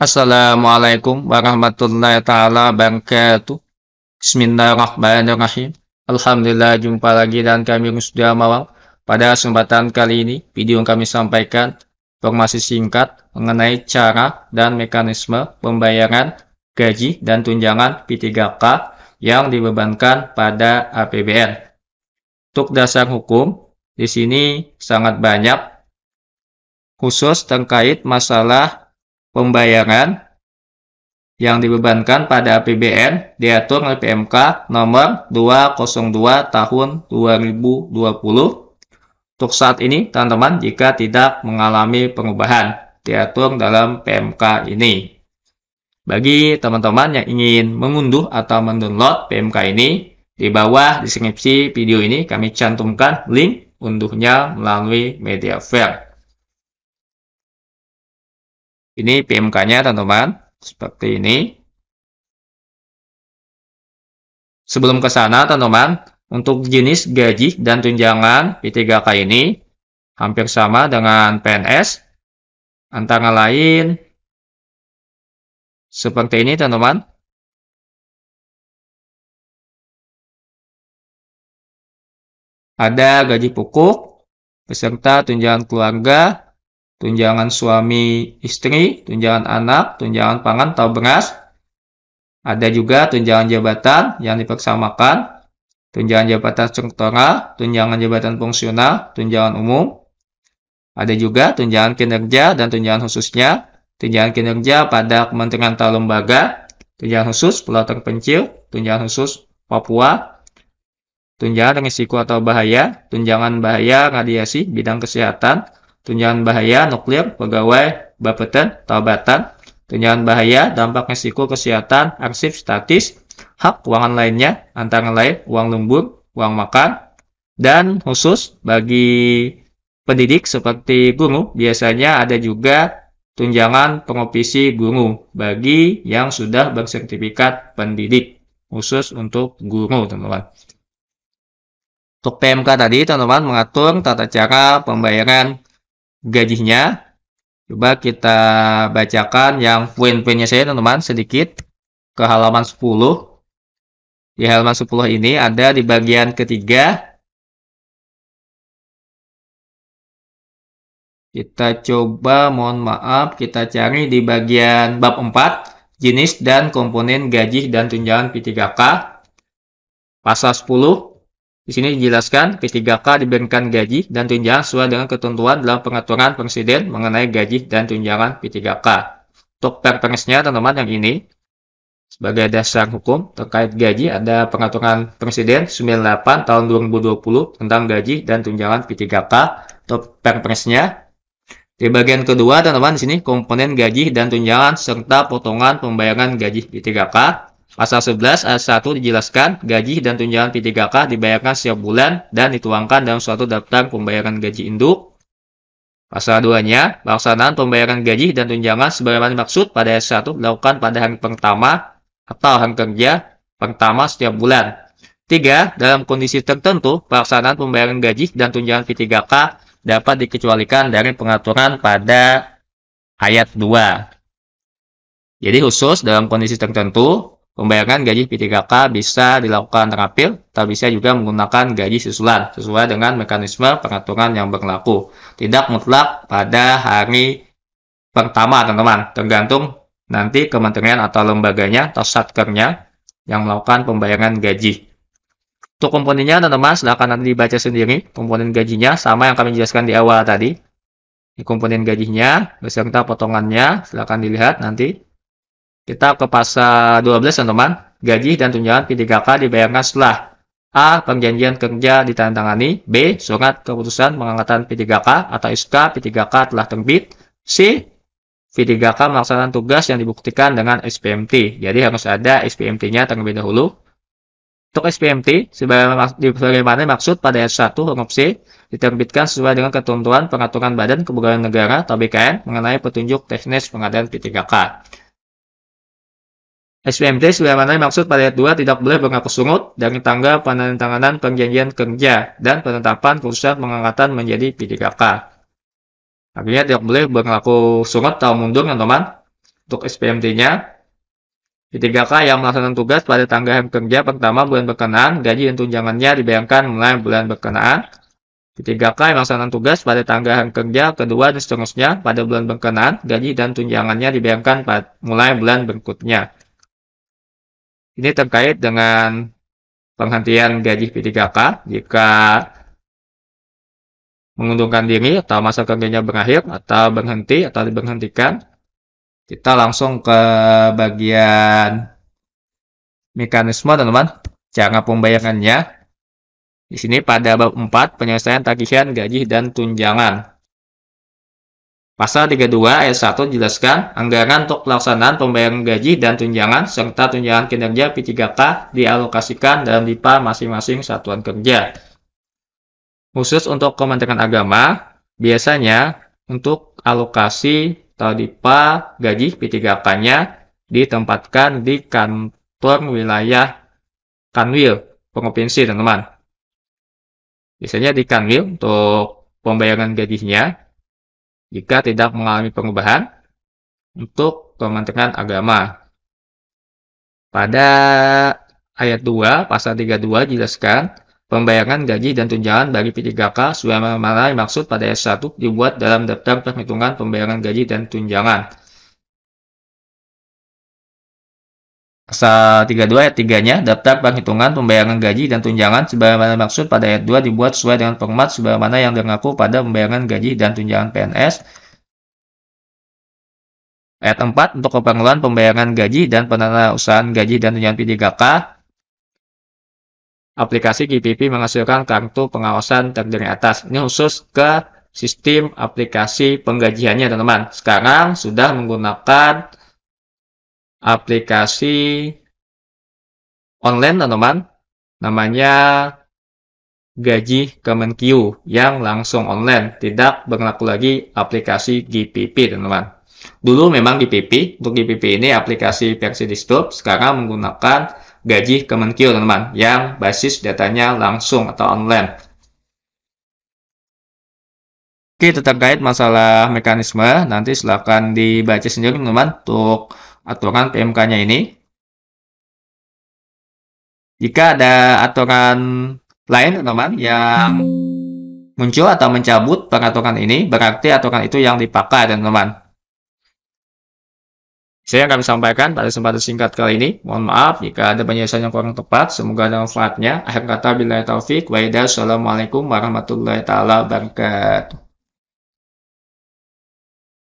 Assalamualaikum warahmatullahi taala wabarakatuh. Bismillahirrahmanirrahim. Alhamdulillah jumpa lagi dan kami sudah mawal. Pada kesempatan kali ini, video yang kami sampaikan informasi singkat mengenai cara dan mekanisme pembayaran gaji dan tunjangan P3K yang dibebankan pada APBN. Untuk dasar hukum, di sini sangat banyak khusus terkait masalah pembayaran yang dibebankan pada APBN diatur oleh PMK nomor 202 tahun 2020 untuk saat ini teman-teman jika tidak mengalami perubahan diatur dalam PMK ini. Bagi teman-teman yang ingin mengunduh atau mendownload PMK ini, di bawah deskripsi video ini kami cantumkan link unduhnya melalui media file. Ini PMK-nya teman-teman, seperti ini. Sebelum ke sana, teman-teman, untuk jenis gaji dan tunjangan P3K ini hampir sama dengan PNS. Antara lain, seperti ini, teman-teman. Ada gaji pokok, peserta tunjangan keluarga, tunjangan suami istri, tunjangan anak, tunjangan pangan atau beras. Ada juga tunjangan jabatan yang dipersamakan, tunjangan jabatan struktural, tunjangan jabatan fungsional, tunjangan umum. Ada juga tunjangan kinerja dan tunjangan khususnya, tunjangan kinerja pada kementerian atau lembaga, tunjangan khusus pulau terpencil, tunjangan khusus Papua, tunjangan risiko atau bahaya, tunjangan bahaya radiasi bidang kesehatan, tunjangan bahaya nuklir pegawai bapeten taubatan, tunjangan bahaya dampak risiko kesehatan arsip statis, hak keuangan lainnya antara lain uang lembur, uang makan, dan khusus bagi pendidik seperti guru biasanya ada juga tunjangan pengopisi guru bagi yang sudah bersertifikat pendidik khusus untuk guru teman-teman. Untuk PMK tadi, teman-teman mengatur tata cara pembayaran gajinya. Coba kita bacakan yang poin-poinnya saya teman-teman sedikit ke halaman 10. Di halaman 10 ini ada di bagian ketiga. Kita coba mohon maaf kita cari di bagian bab 4 jenis dan komponen gaji dan tunjangan P3K. Pasal 10 di sini dijelaskan P3K diberikan gaji dan tunjangan sesuai dengan ketentuan dalam pengaturan presiden mengenai gaji dan tunjangan P3K. Untuk perpresnya teman-teman yang ini sebagai dasar hukum terkait gaji ada pengaturan presiden 98 tahun 2020 tentang gaji dan tunjangan P3K atau perpresnya. Di bagian kedua teman-teman di sini komponen gaji dan tunjangan serta potongan pembayaran gaji P3K Pasal 11 ayat 1 dijelaskan, gaji dan tunjangan P3K dibayarkan setiap bulan dan dituangkan dalam suatu daftar pembayaran gaji induk. Pasal 2-nya, pelaksanaan pembayaran gaji dan tunjangan sebagaimana maksud pada ayat 1 dilakukan pada hari pertama atau hari kerja pertama setiap bulan. 3. Dalam kondisi tertentu, pelaksanaan pembayaran gaji dan tunjangan P3K dapat dikecualikan dari pengaturan pada ayat 2. Jadi khusus dalam kondisi tertentu, Pembayaran gaji P3K bisa dilakukan terapil, tapi bisa juga menggunakan gaji susulan sesuai dengan mekanisme pengaturan yang berlaku. Tidak mutlak pada hari pertama, teman-teman. Tergantung nanti kementerian atau lembaganya atau satkernya yang melakukan pembayaran gaji. Untuk komponennya, teman-teman, silahkan nanti dibaca sendiri. Komponen gajinya sama yang kami jelaskan di awal tadi. Di komponen gajinya, beserta potongannya, silahkan dilihat nanti. Kita ke pasal 12 teman-teman. Gaji dan tunjangan P3K dibayarkan setelah A. Perjanjian kerja ditandatangani B. Surat keputusan pengangkatan P3K atau SK P3K telah terbit C. P3K melaksanakan tugas yang dibuktikan dengan SPMT. Jadi harus ada SPMT-nya terlebih dahulu. Untuk SPMT, sebagaimana maksud pada ayat 1 huruf C, diterbitkan sesuai dengan ketentuan pengaturan Badan Kepegawaian Negara atau BKN mengenai petunjuk teknis pengadaan P3K. SPMT sebagaimana maksud pada ayat 2 tidak boleh berlaku sungut dari tanggal penandatanganan perjanjian kerja dan penetapan perusahaan pengangkatan menjadi P3K. Artinya tidak boleh berlaku sungut atau mundur teman-teman untuk spmt nya p P3K yang melaksanakan tugas pada tangga tanggal kerja pertama bulan berkenaan, gaji dan tunjangannya dibayangkan mulai bulan berkenaan. P3K yang melaksanakan tugas pada tangga tanggal kerja kedua dan seterusnya pada bulan berkenaan, gaji dan tunjangannya dibayangkan mulai bulan berikutnya. Ini terkait dengan penghentian gaji P3K jika menguntungkan diri atau masa kerjanya berakhir atau berhenti atau diberhentikan. Kita langsung ke bagian mekanisme teman-teman, cara pembayarannya. Di sini pada bab 4 penyelesaian tagihan gaji dan tunjangan. Pasal 32 ayat 1 jelaskan anggaran untuk pelaksanaan pembayaran gaji dan tunjangan serta tunjangan kinerja P3K dialokasikan dalam DIPA masing-masing satuan kerja. Khusus untuk Kementerian Agama, biasanya untuk alokasi atau DIPA gaji P3K-nya ditempatkan di kantor wilayah Kanwil, provinsi teman-teman. Biasanya di Kanwil untuk pembayaran gajinya jika tidak mengalami perubahan untuk Kementerian Agama. Pada ayat 2 pasal 32 jelaskan pembayaran gaji dan tunjangan bagi P3K sebagaimana yang maksud pada ayat 1 dibuat dalam daftar perhitungan pembayaran gaji dan tunjangan Pasal 32 ayat 3-nya, daftar penghitungan pembayaran gaji dan tunjangan sebagaimana maksud pada ayat 2 dibuat sesuai dengan format sebagaimana yang mengaku pada pembayaran gaji dan tunjangan PNS. Ayat 4 untuk keperluan pembayaran gaji dan penanausahaan gaji dan tunjangan P3K. Aplikasi GPP menghasilkan kartu pengawasan terdiri atas. Ini khusus ke sistem aplikasi penggajiannya, teman-teman. Sekarang sudah menggunakan aplikasi online teman-teman namanya gaji Kemenkyu yang langsung online tidak berlaku lagi aplikasi GPP teman-teman dulu memang GPP untuk GPP ini aplikasi versi desktop sekarang menggunakan gaji Kemenkyu, teman-teman yang basis datanya langsung atau online Oke, tetap guide masalah mekanisme. Nanti silahkan dibaca sendiri, teman-teman, untuk aturan PMK-nya ini. Jika ada aturan lain, teman-teman, yang muncul atau mencabut peraturan ini, berarti aturan itu yang dipakai, teman-teman. Saya akan sampaikan pada kesempatan singkat kali ini. Mohon maaf jika ada penjelasan yang kurang tepat. Semoga ada manfaatnya. Akhir kata, bila taufiq. Waidah, Assalamualaikum warahmatullahi wabarakatuh.